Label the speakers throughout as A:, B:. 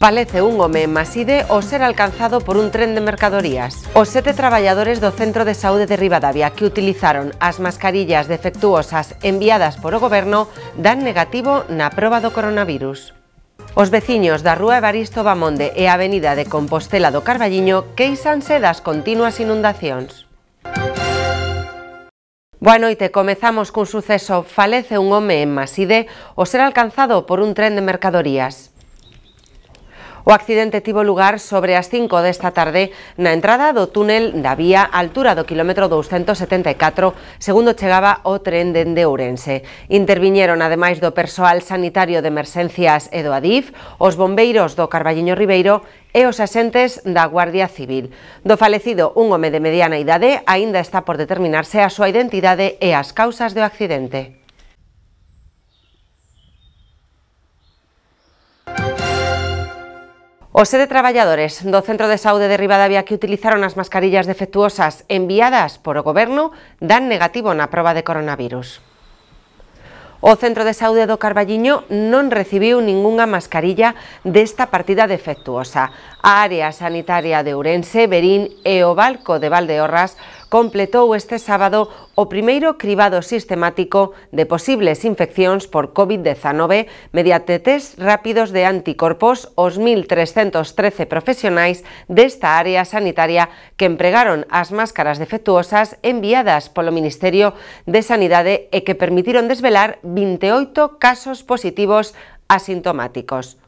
A: Palece un home en Maside ao ser alcanzado por un tren de mercadorías. Os sete traballadores do Centro de Saúde de Rivadavia que utilizaron as mascarillas defectuosas enviadas por o goberno dan negativo na proba do coronavirus. Os veciños da Rúa Evaristo Bamonde e a Avenida de Compostela do Carballiño queixanse das continuas inundacións. Boa noite, comezamos cun suceso. Falece un home en Maside ao ser alcanzado por un tren de mercadorías. O accidente tivo lugar sobre as 5 desta tarde na entrada do túnel da vía altura do kilómetro 274, segundo chegaba o tren dende Ourense. Interviñeron, ademais do persoal sanitario de emerxencias e do ADIF, os bombeiros do Carballiño Ribeiro e os asentes da Guardia Civil. Do falecido, un home de mediana idade, aínda está por determinarse a súa identidade e as causas do accidente. Os sete traballadores do Centro de Saúde de Ribadavia que utilizaron as mascarillas defectuosas enviadas por o Goberno dan negativo na proba de coronavirus. O Centro de Saúde do Carballiño non recibiu ningunha mascarilla desta partida defectuosa. A área sanitaria de Ourense, Berín e o Balco de Valdeorras completou este sábado o primeiro cribado sistemático de posibles infeccións por COVID-19 mediante test rápidos de anticorpos os 1.313 profesionais desta área sanitaria que empregaron as máscaras defectuosas enviadas polo Ministerio de Sanidade e que permitiron desvelar 28 casos positivos asintomáticos.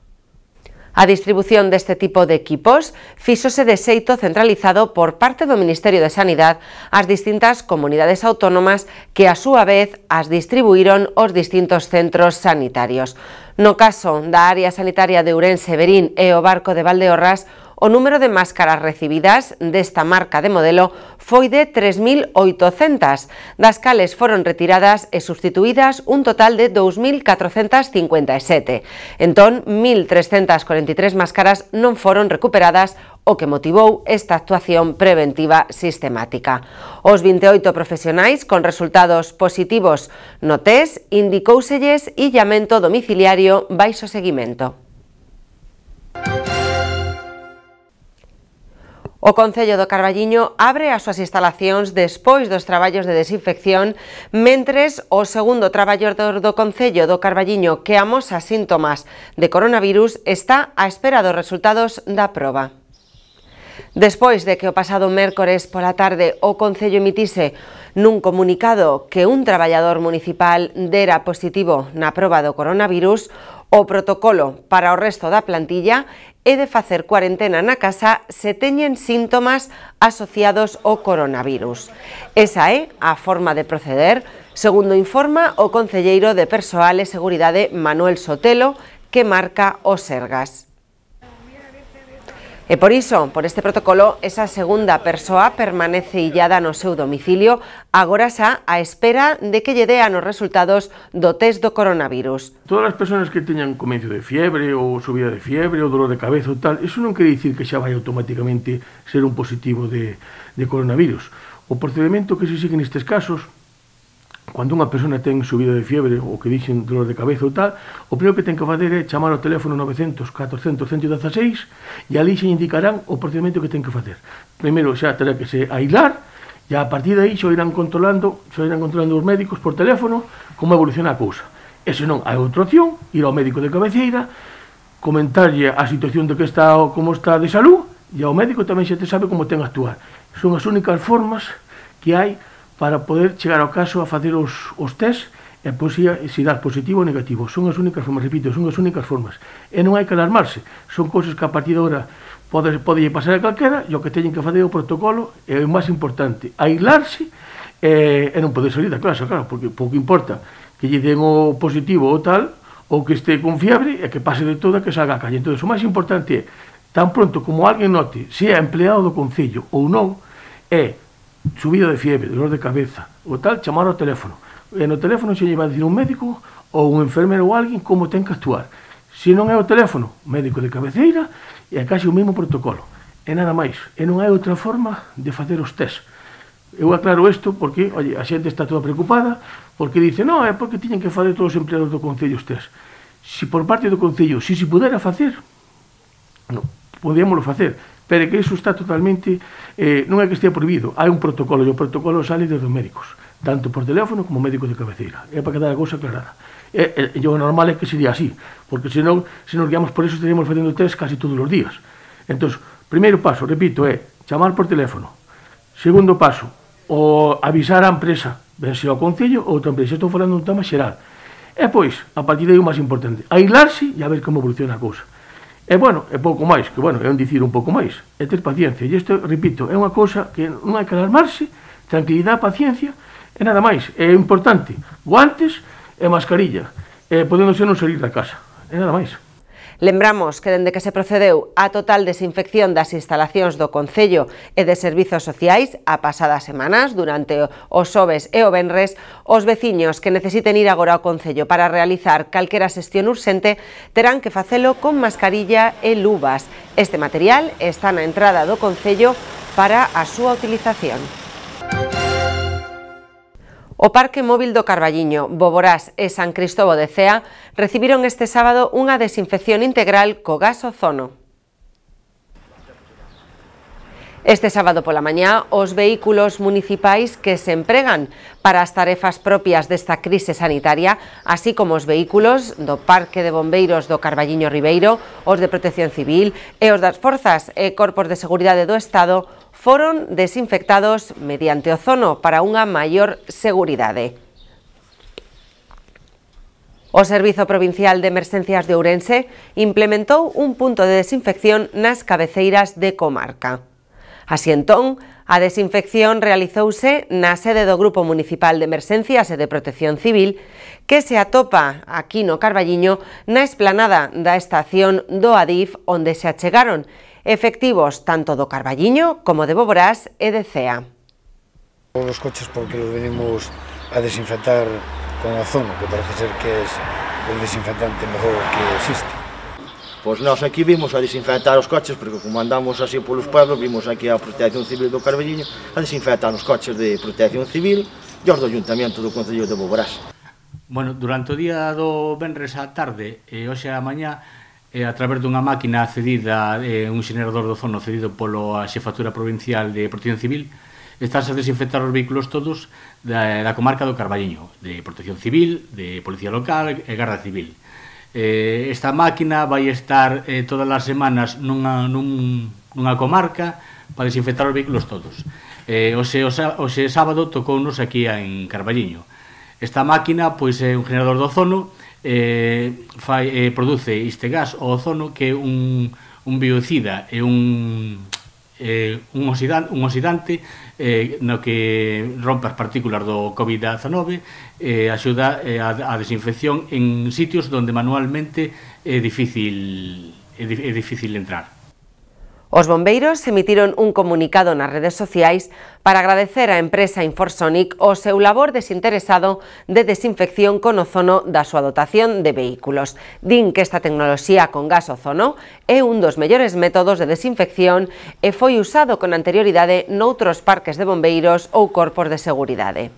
A: A distribución deste tipo de equipos fixose de xeito centralizado por parte do Ministerio de Sanidad ás distintas comunidades autónomas que a súa vez as distribuíron os distintos centros sanitarios. No caso da área sanitaria de Ourense, Berín e o Barco de Valdeorras, o número de máscaras recibidas de esta marca de modelo fue de 3.800, las cales fueron retiradas y sustituidas un total de 2.457. Entón, 1.343 máscaras no fueron recuperadas o que motivó esta actuación preventiva sistemática. Os 28 e profesionales con resultados positivos no test y illamento domiciliario baixo seguimento. O Concello do Carballiño abre as súas instalacións despois dos traballos de desinfección, mentres o segundo traballador do Concello do Carballiño que amosa síntomas de coronavirus está á espera dos resultados da proba. Despois de que o pasado mércores pola tarde o Concello emitise nun comunicado que un traballador municipal dera positivo na proba do coronavirus, O protocolo para o resto da plantilla é de facer cuarentena na casa se teñen síntomas asociados ao coronavirus. Esa é a forma de proceder, segundo informa o Concelleiro de Persoal e Seguridade Manuel Sotelo, que marca o Sergas. E por iso, por este protocolo, esa segunda persoa permanece illada no seu domicilio agora xa a espera de que lle dean os resultados do test do coronavirus. Todas
B: as persoas que teñan comezo de fiebre ou subida de fiebre ou dolor de cabeza ou tal, iso non quere dicir que xa vai automáticamente ser un positivo de, de coronavirus. O procedimento que se sigue nestes casos cando unha persona ten subida de fiebre ou que dixen dolor de cabeza ou tal, o primeiro que ten que facer é chamar ao teléfono 900 400 116 e ali se indicarán o procedimento que ten que facer. Primeiro xa terá que se aislar e a partir de aí xo irán controlando, xo irán controlando os médicos por teléfono como evoluciona a cousa. E se non hai outra opción, ir ao médico de cabeceira, comentarlle a situación de que está ou como está de salud e ao médico tamén xa te sabe como ten actuar. Son as únicas formas que hai para poder chegar ao caso a facer os, os test e pois se dar positivo ou negativo. Son as únicas formas, repito, son as únicas formas. E non hai que alarmarse, son cousas que a partir de agora pode, pode pasar a calquera e o que teñen que facer o protocolo é o máis importante, aislarse e, e non poder salir da clase, claro, porque pouco importa que lle den o positivo ou tal, ou que este con fiebre e que pase de toda que salga a calle. Entón, o máis importante é, tan pronto como alguén note se é empleado do Concello ou non, é subida de fiebre, dolor de cabeza, o tal, chamar ao teléfono. E no teléfono se lle a decir un médico ou un enfermero ou alguén como ten que actuar. Se non é o teléfono, médico de cabeceira, e é casi o mesmo protocolo. E nada máis. E non hai outra forma de facer os test. Eu aclaro isto porque, oye, a xente está toda preocupada, porque dice, non, é porque tiñen que facer todos os empleados do Concello os test. Se si por parte do Concello, se si se pudera facer, non, podíamoslo facer Pero que iso está totalmente, eh, non é que estea prohibido, hai un protocolo, e o protocolo sale desde os médicos, tanto por teléfono como médicos de cabeceira. É para quedar a cousa aclarada. E, e, e o normal é que sería así, porque senón, se nos guiamos por eso, estaríamos facendo test casi todos os días. Entón, primeiro paso, repito, é chamar por teléfono. Segundo paso, o avisar a empresa, ben se o Concello ou outra empresa. Estou falando un tema xeral. E pois, a partir de aí o máis importante, aislarse e a ver como evoluciona a cousa. E, bueno, é pouco máis, que, bueno, é un dicir un pouco máis. É ter paciencia. E isto, repito, é unha cousa que non hai que alarmarse, tranquilidade, paciencia, e nada máis. É importante, guantes e mascarilla. E podendo ser non salir da casa.
A: E nada máis. Lembramos que dende que se procedeu a total desinfección das instalacións do Concello e de Servizos Sociais a pasadas semanas, durante os xoves e o venres, os veciños que necesiten ir agora ao Concello para realizar calquera xestión urxente terán que facelo con mascarilla e luvas. Este material está na entrada do Concello para a súa utilización. O Parque Móvil do Carballiño, Boborás e San Cristobo de Cea recibiron este sábado unha desinfección integral co gas ozono. Este sábado pola mañá, os vehículos municipais que se empregan para as tarefas propias desta crise sanitaria, así como os vehículos do Parque de Bombeiros do Carballiño Ribeiro, os de Protección Civil e os das Forzas e Corpos de Seguridade do Estado, foron desinfectados mediante ozono para unha maior seguridade. O Servizo Provincial de Emerxencias de Ourense implementou un punto de desinfección nas cabeceiras de comarca. Así entón, a desinfección realizouse na sede do Grupo Municipal de Emerxencias e de Protección Civil que se atopa aquí no Carballiño na esplanada da estación do Adif onde se achegaron efectivos tanto do Carballiño como de Boborás e de CEA.
C: Os coches porque los venimos a desinfectar con ozono, que parece ser que é o desinfectante
D: mellor que existe.
C: Pois nós aquí vimos a desinfectar os coches, porque como andamos así polos pueblos, vimos aquí a Protección Civil do Carballiño a desinfectar os coches de Protección Civil e os do Ayuntamiento do Concello de Boborás.
E: Bueno, durante o día do Benres á tarde e hoxe á mañá eh, a través dunha máquina cedida, eh, un xenerador do zono cedido polo a Xefatura Provincial de Protección Civil, estás a desinfectar os vehículos todos da, da comarca do Carballiño, de Protección Civil, de Policía Local e Garda Civil. Eh, esta máquina vai estar eh, todas as semanas nunha, nun, nunha comarca para desinfectar os vehículos todos. Eh, hoxe, oxe sábado tocounos aquí en Carballiño. Esta máquina pois é un generador do zono eh, fai, eh, produce este gas o ozono que é un, un biocida e un, eh, un, oxidan, un oxidante eh, no que rompe as partículas do COVID-19 eh, axuda eh, a, a desinfección en sitios onde manualmente é difícil é, é difícil entrar.
A: Os bombeiros emitiron un comunicado nas redes sociais para agradecer á empresa Inforsonic o seu labor desinteresado de desinfección con ozono da súa dotación de vehículos. Din que esta tecnoloxía con gas ozono é un dos mellores métodos de desinfección e foi usado con anterioridade noutros parques de bombeiros ou corpos de seguridade.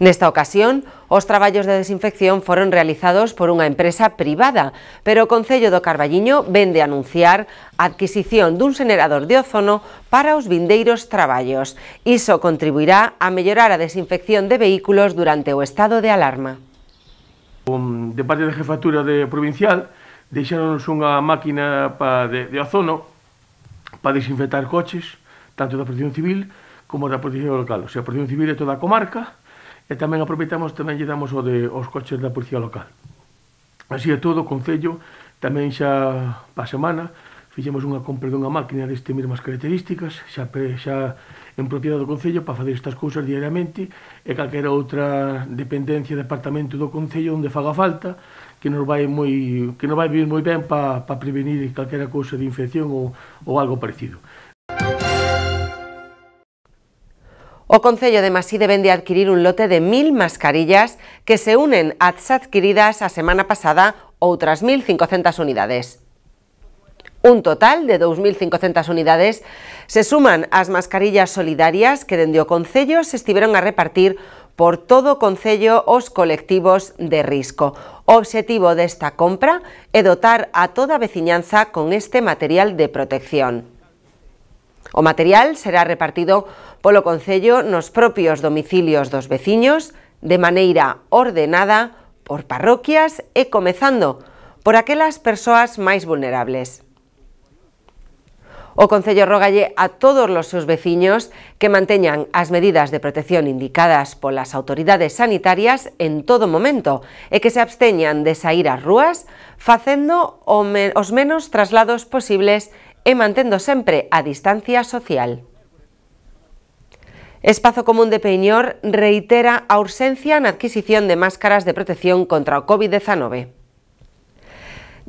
A: Nesta ocasión, os traballos de desinfección foron realizados por unha empresa privada, pero o Concello do Carballiño vende anunciar a adquisición dun xenerador de ozono para os vindeiros traballos. Iso contribuirá a mellorar a desinfección de vehículos durante o estado de alarma.
B: De parte da jefatura de provincial, deixaronos unha máquina pa de, de ozono para desinfectar coches, tanto da protección civil como da protección local. O sea, a protección civil é toda a comarca, E tamén aproveitamos, tamén lle damos o de os coches da policía local. Así é todo, o Concello, tamén xa pa semana, fixemos unha compra dunha máquina deste mesmas características, xa, xa en propiedade do Concello para facer estas cousas diariamente e calquera outra dependencia, departamento do Concello onde faga falta, que nos vai moi que nos vai vir moi ben para pa prevenir calquera cousa de infección ou, ou algo parecido.
A: O Concello de Maside vende adquirir un lote de mil mascarillas que se unen ás adquiridas a semana pasada outras 1.500 unidades. Un total de 2.500 unidades se suman ás mascarillas solidarias que dende o Concello se estiveron a repartir por todo o Concello os colectivos de risco. O obxectivo desta compra é dotar a toda a veciñanza con este material de protección. O material será repartido polo Concello nos propios domicilios dos veciños de maneira ordenada por parroquias e comezando por aquelas persoas máis vulnerables. O Concello rogalle a todos os seus veciños que manteñan as medidas de protección indicadas polas autoridades sanitarias en todo momento e que se absteñan de sair ás rúas facendo os menos traslados posibles E mantendo siempre a distancia social. Espazo Común de Peñor reitera ausencia en adquisición de máscaras de protección contra o COVID-19.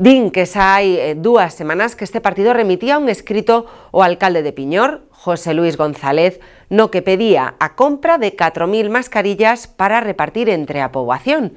A: Din que xa hai eh, semanas que este partido remitía un escrito ao alcalde de Piñor, José Luis González, no que pedía a compra de 4.000 mascarillas para repartir entre a población.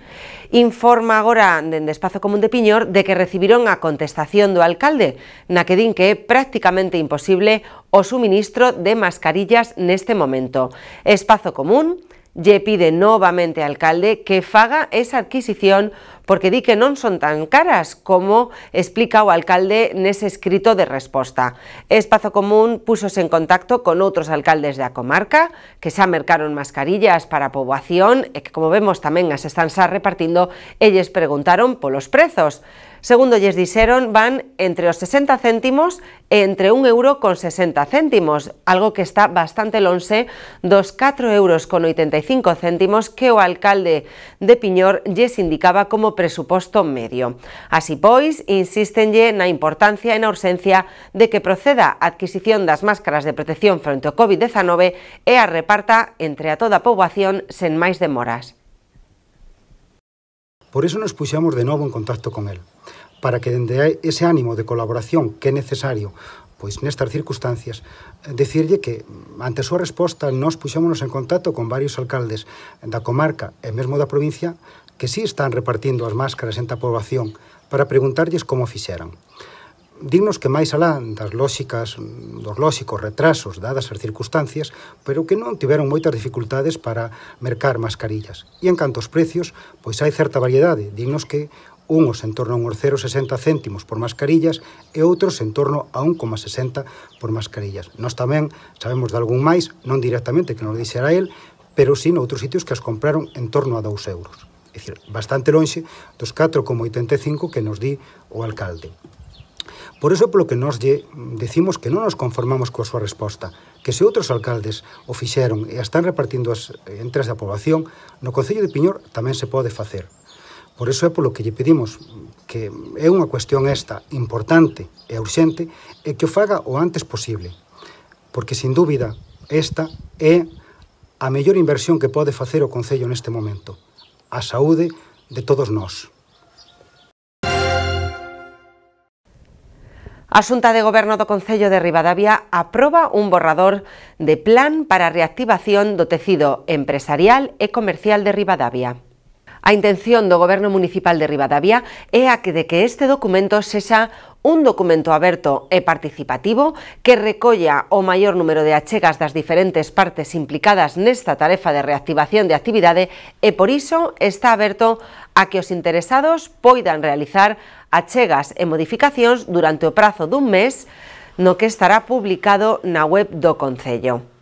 A: Informa agora dende Espazo Común de Piñor de que recibieron a contestación do alcalde, na que din que prácticamente imposible o suministro de mascarillas en este momento. Espazo Común lle pide nuevamente al alcalde que faga esa adquisición porque di que no son tan caras como explica o alcalde en ese escrito de respuesta. Espazo Común púsose en contacto con otros alcaldes de la comarca que xa mercaron mascarillas para población, e que, como vemos, también as están repartiendo. Ellos preguntaron por los precios. Segundo, lles dixeron, van entre os 60 céntimos e entre 1 euro con 60 céntimos, algo que está bastante lonxe dos 4 euros con 85 céntimos que o alcalde de Piñor lles indicaba como presuposto medio. Así pois, insistenlle na importancia e na ausencia de que proceda a adquisición das máscaras de protección fronte ao COVID-19 e a reparta entre a toda a poboación sen máis demoras.
C: Por iso nos puxemos de novo en contacto con el, para que dende ese ánimo de colaboración que é necesario pois nestas circunstancias, decirlle que ante a súa resposta nos puxémonos en contacto con varios alcaldes da comarca e mesmo da provincia que sí están repartindo as máscaras entre a poboación para preguntarlles como fixeran dignos que máis alá das lóxicas, dos lóxicos retrasos dadas as circunstancias, pero que non tiveron moitas dificultades para mercar mascarillas. E en canto aos precios, pois hai certa variedade, dignos que unhos en torno a unhos 0,60 céntimos por mascarillas e outros en torno a 1,60 por mascarillas. Nós tamén sabemos de algún máis, non directamente que nos dixera el, pero sin outros sitios que as compraron en torno a 2 euros. É dicir, bastante lonxe dos 4,85 que nos di o alcalde. Por iso polo que nós lle decimos que non nos conformamos coa súa resposta, que se outros alcaldes o fixeron e están repartindo as eh, entres da poboación, no Concello de Piñor tamén se pode facer. Por iso é polo que lle pedimos que é unha cuestión esta importante e urxente e que o faga o antes posible. Porque, sin dúbida, esta é a mellor inversión que pode facer o Concello neste momento. A saúde de todos nós.
A: Asunta de Gobierno do Concello de Rivadavia aproba un borrador de plan para reactivación do tecido empresarial e comercial de Rivadavia. A intención do Gobierno Municipal de Rivadavia é que este documento sea un documento aberto e participativo que recolla o maior número de achegas das diferentes partes implicadas en esta tarefa de reactivación de actividades e por iso está aberto a que os interesados puedan realizar achegas e modificacións durante o prazo dun mes no que estará publicado na web do Concello.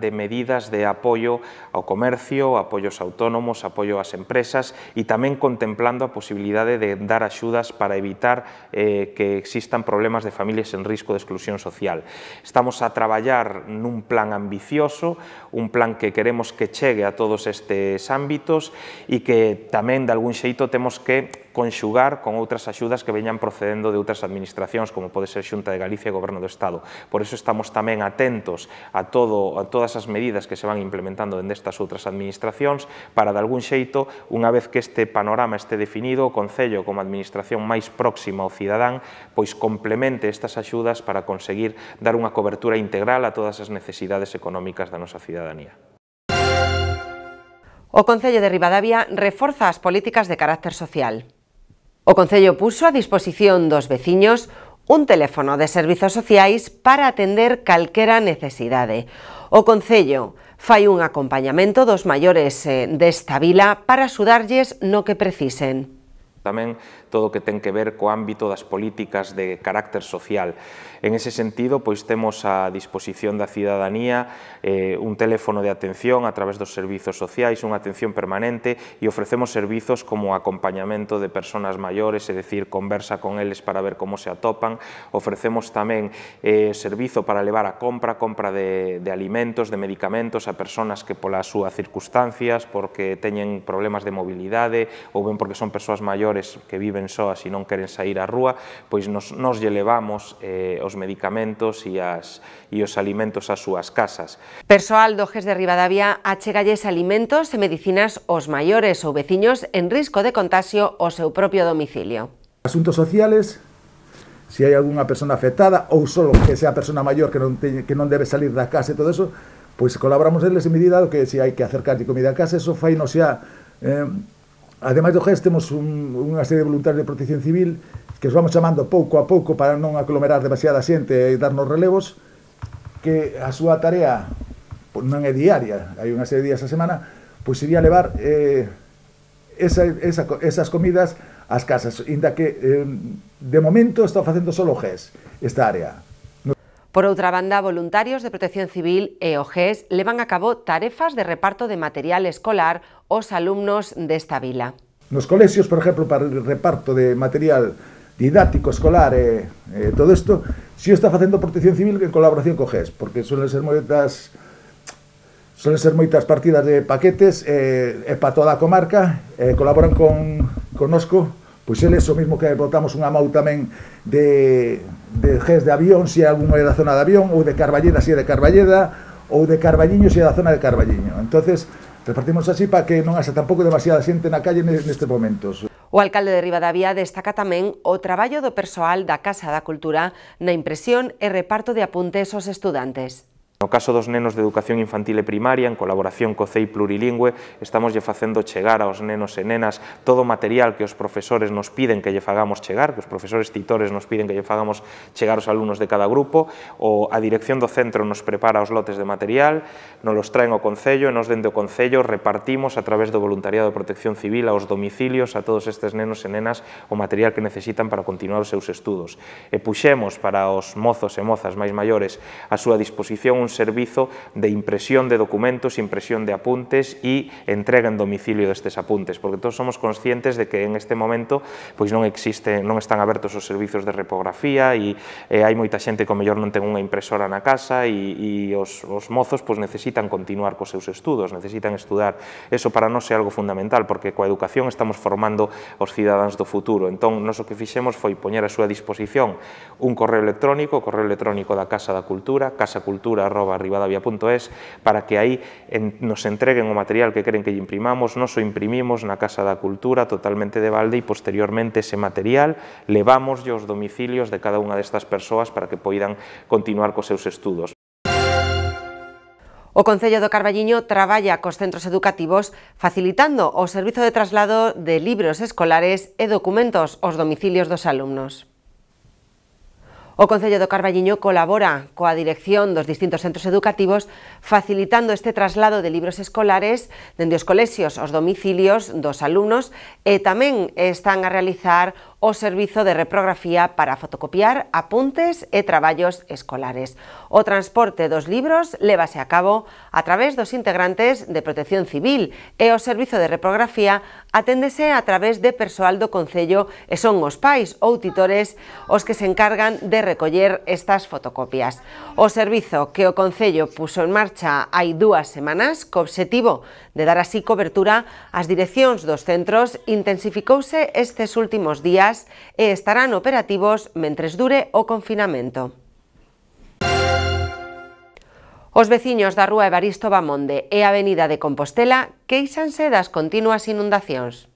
F: de medidas de apoyo ao comercio, apoyos autónomos, a las empresas y también contemplando a posibilidade de dar ayudas para evitar eh, que existan problemas de familias en riesgo de exclusión social. Estamos a trabajar en un plan ambicioso, un plan que queremos que llegue a todos estos ámbitos y que también de algún xeito tenemos que conxugar con otras ayudas que vengan procediendo de otras administraciones como puede ser Junta de Galicia e Gobierno do Estado. Por eso estamos tamén atentos a todo a todas todas as medidas que se van implementando dende estas outras administracións para, de algún xeito, unha vez que este panorama este definido, o Concello, como administración máis próxima ao cidadán, pois complemente estas axudas para conseguir dar unha cobertura integral a todas as necesidades económicas da nosa cidadanía.
A: O Concello de Rivadavia reforza as políticas de carácter social. O Concello puso a disposición dos veciños un teléfono de servizos sociais para atender calquera necesidade. O Concello fai un acompañamento dos maiores eh, desta vila para sudarlles no que precisen.
F: También todo lo que ten que ver co ámbito las políticas de carácter social. En ese sentido, pues tenemos a disposición de la ciudadanía eh, un teléfono de atención a través los servicios sociales, una atención permanente y e ofrecemos servicios como acompañamiento de personas mayores, es decir, conversa con ellos para ver cómo se atopan, ofrecemos también eh, servicio para levar a compra, compra de, alimentos, de medicamentos a personas que las súas circunstancias, porque tienen problemas de movilidad o ben porque son personas mayores, maiores que viven soas e non queren sair á rúa, pois nos, nos lle levamos eh, os medicamentos e, as, e os alimentos ás súas casas.
A: Persoal do GES de Ribadavia achegalles alimentos e medicinas aos maiores ou veciños en risco de contagio ao seu propio domicilio.
D: Asuntos sociales, se hai algunha persona afectada ou só que sea a persona maior que non, teñe, que non debe salir da casa e todo eso, pois colaboramos eles en medida do que se hai que de comida a casa, eso fai non xa eh, Ademais do GES temos un, unha serie de voluntarios de protección civil que os vamos chamando pouco a pouco para non aglomerar demasiada xente e darnos relevos que a súa tarea pois, non é diaria, hai unha serie de días a semana, pois sería levar eh, esa, esa, esas comidas ás casas, inda que eh, de momento está facendo solo GES esta área.
A: Por outra banda, voluntarios de Protección Civil e OGES levan a cabo tarefas de reparto de material escolar aos alumnos desta vila.
D: Nos colexios, por exemplo, para o reparto de material didáctico, escolar e, eh, todo isto, si o está facendo Protección Civil en colaboración co GES, porque suelen ser moitas suelen ser moitas partidas de paquetes e, e para toda a comarca eh, colaboran con, conosco Pois é o mesmo que botamos unha mão tamén de, de ges de avión, se algún é da zona de avión, ou de Carballeda, se é de Carballeda, ou de Carballiño, se é da zona de Carballiño. entonces repartimos así para que non haxa tampouco demasiada xente na calle nestes momentos.
A: O alcalde de Rivadavia destaca tamén o traballo do persoal da Casa da Cultura na impresión e reparto de apuntes aos estudantes.
F: el caso dos nenos de educación infantil y e primaria, en colaboración con CEI plurilingüe, estamos lle llegar a los nenos e nenas todo material que los profesores nos piden que lle fagamos chegar, que os profesores titores nos piden que lle llegar chegar los alumnos de cada grupo, o a dirección do centro nos prepara os lotes de material, nos los traen o Concello, e nos dende o Concello repartimos a través do voluntariado de protección civil a los domicilios a todos estos nenos e nenas o material que necesitan para continuar sus seus estudos. E para os mozos e mozas máis maiores a súa disposición un servizo de impresión de documentos, impresión de apuntes e entrega en domicilio destes apuntes, porque todos somos conscientes de que en este momento pois non existen, non están abertos os servizos de repografía e eh, hai moita xente que o mellor non ten unha impresora na casa e, e os, os mozos pois necesitan continuar cos seus estudos, necesitan estudar. Eso para nós é algo fundamental, porque coa educación estamos formando os cidadáns do futuro. Entón, nós o que fixemos foi poñer a súa disposición un correo electrónico, o correo electrónico da Casa da Cultura, casacultura ribadavia.es para que aí en, nos entreguen o material que queren que lle imprimamos, nos o imprimimos na Casa da Cultura totalmente de balde e posteriormente ese material levamos os domicilios de cada unha destas persoas para que poidan continuar cos seus estudos.
A: O Concello do Carballiño traballa cos centros educativos facilitando o servizo de traslado de libros escolares e documentos aos domicilios dos alumnos. O Concello do Carballiño colabora coa dirección dos distintos centros educativos facilitando este traslado de libros escolares dende os colexios aos domicilios dos alumnos e tamén están a realizar o servizo de reprografía para fotocopiar apuntes e traballos escolares. O transporte dos libros levase a cabo a través dos integrantes de Protección Civil e o servizo de reprografía aténdese a través de persoal do Concello e son os pais ou titores os que se encargan de recoller estas fotocopias. O servizo que o Concello puso en marcha hai dúas semanas co obxectivo de dar así cobertura ás direccións dos centros intensificouse estes últimos días días e estarán operativos mentres dure o confinamento. Os veciños da Rúa Evaristo Bamonde e Avenida de Compostela queixanse das continuas inundacións.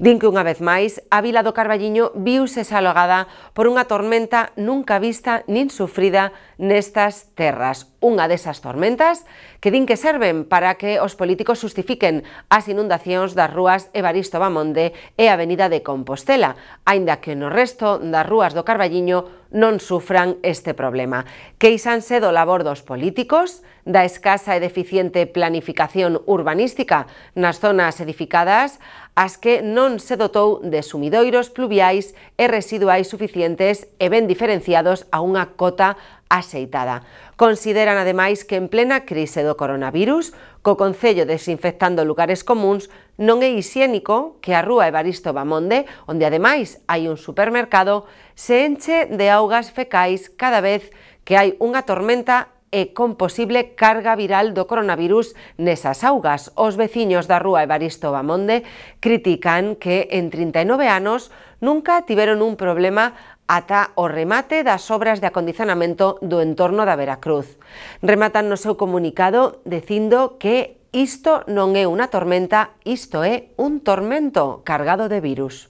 A: Din que unha vez máis, a vila do Carballiño viuse salogada por unha tormenta nunca vista nin sufrida nestas terras unha desas tormentas que din que serven para que os políticos justifiquen as inundacións das rúas Evaristo Bamonde e Avenida de Compostela, aínda que no resto das rúas do Carballiño non sufran este problema. Queixanse do labor dos políticos, da escasa e deficiente planificación urbanística nas zonas edificadas, as que non se dotou de sumidoiros pluviais e residuais suficientes e ben diferenciados a unha cota axeitada. Consideran ademais que en plena crise do coronavirus, co Concello desinfectando lugares comuns, non é higiénico que a rúa Evaristo Bamonde, onde ademais hai un supermercado, se enche de augas fecais cada vez que hai unha tormenta e con posible carga viral do coronavirus nesas augas. Os veciños da rúa Evaristo Bamonde critican que en 39 anos nunca tiveron un problema ata o remate das obras de acondicionamento do entorno da Veracruz. Rematan no seu comunicado dicindo que isto non é unha tormenta, isto é un tormento cargado de virus.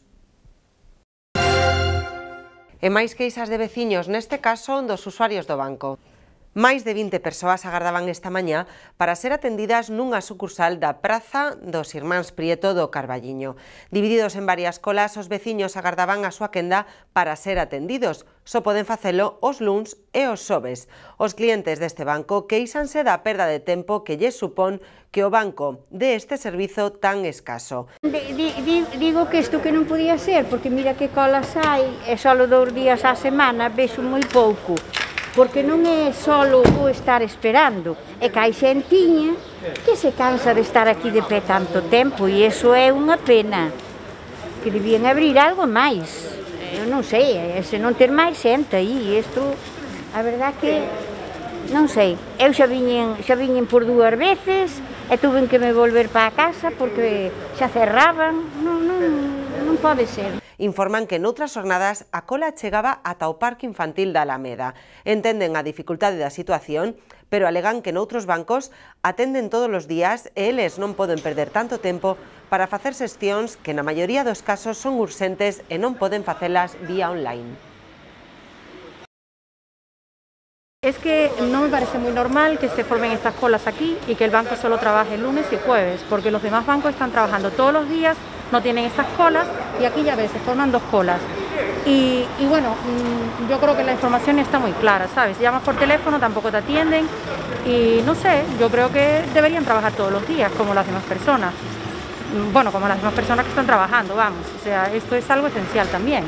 A: E máis queixas de veciños, neste caso dos usuarios do banco. Máis de 20 persoas agardaban esta mañá para ser atendidas nunha sucursal da Praza dos Irmáns Prieto do Carballiño. Divididos en varias colas, os veciños agardaban a súa quenda para ser atendidos. Só poden facelo os luns e os sobes. Os clientes deste banco queixanse da perda de tempo que lle supón que o banco de este servizo tan escaso. Digo que isto que non podía ser, porque mira que colas hai e só dous días á semana, vexo moi pouco porque non é só o estar esperando, é que hai xentiña que se cansa de estar aquí de pé tanto tempo e iso é unha pena, que debían abrir algo máis. Eu non sei, eh, se non ter máis xente aí, isto, a verdad que non sei, eu xa viñen, xa viñen por dúas veces e tuven que me volver para a casa porque xa cerraban, non, non, non pode ser. informan que en otras jornadas a cola llegaba a o Parque Infantil de Alameda. Entienden la dificultad de la situación, pero alegan que en otros bancos atenden todos los días e ellos no pueden perder tanto tiempo para hacer sesiones que en la mayoría de los casos son urgentes y e no pueden hacerlas vía online. Es que no me parece muy normal que se formen estas colas aquí y que el banco solo trabaje lunes y jueves, porque los demás bancos están trabajando todos los días no tienen estas colas y aquí ya ves, se forman dos colas. Y, bueno, mm, yo creo que la información está muy clara, ¿sabes? si Llamas por teléfono, tampoco te atienden y no sé, yo creo que deberían trabajar todos los días como las demás personas. Mm, bueno, como las demás personas que están trabajando, vamos. O sea, esto es algo esencial también.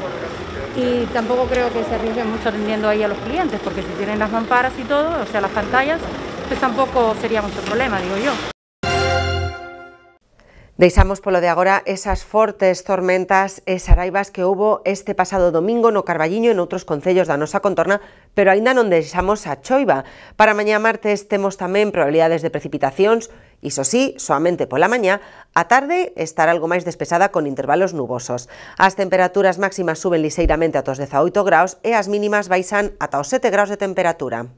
A: Y tampoco creo que se arriesguen mucho atendiendo ahí a los clientes, porque si tienen las mamparas y todo, o sea, las pantallas, pues tampoco sería mucho problema, digo yo. Deixamos polo de agora esas fortes tormentas e saraivas que houbo este pasado domingo no Carballiño e noutros concellos da nosa contorna, pero aínda non deixamos a choiva. Para mañá martes temos tamén probabilidades de precipitacións, iso sí, soamente pola mañá, a tarde estará algo máis despesada con intervalos nubosos. As temperaturas máximas suben lixeiramente ata os 18 graus e as mínimas baixan ata os 7 graus de temperatura.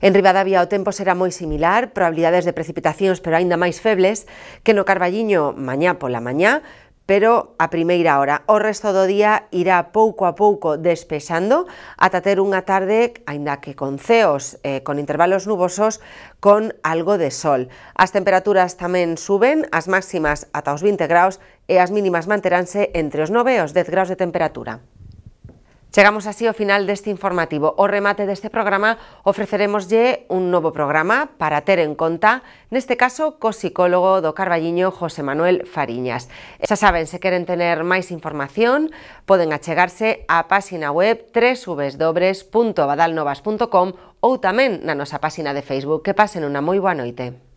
A: En Ribadavia o tempo será moi similar, probabilidades de precipitacións pero aínda máis febles, que no Carballiño mañá pola mañá, pero a primeira hora. O resto do día irá pouco a pouco despesando ata ter unha tarde, aínda que con ceos, eh, con intervalos nubosos, con algo de sol. As temperaturas tamén suben, as máximas ata os 20 graus e as mínimas manteránse entre os 9 e os 10 graus de temperatura. Chegamos así ao final deste informativo. O remate deste programa ofrecerémoslle un novo programa para ter en conta, neste caso, co psicólogo do Carballiño José Manuel Fariñas. Xa saben, se queren tener máis información, poden achegarse á páxina web www.badalnovas.com ou tamén na nosa páxina de Facebook. Que pasen unha moi boa noite.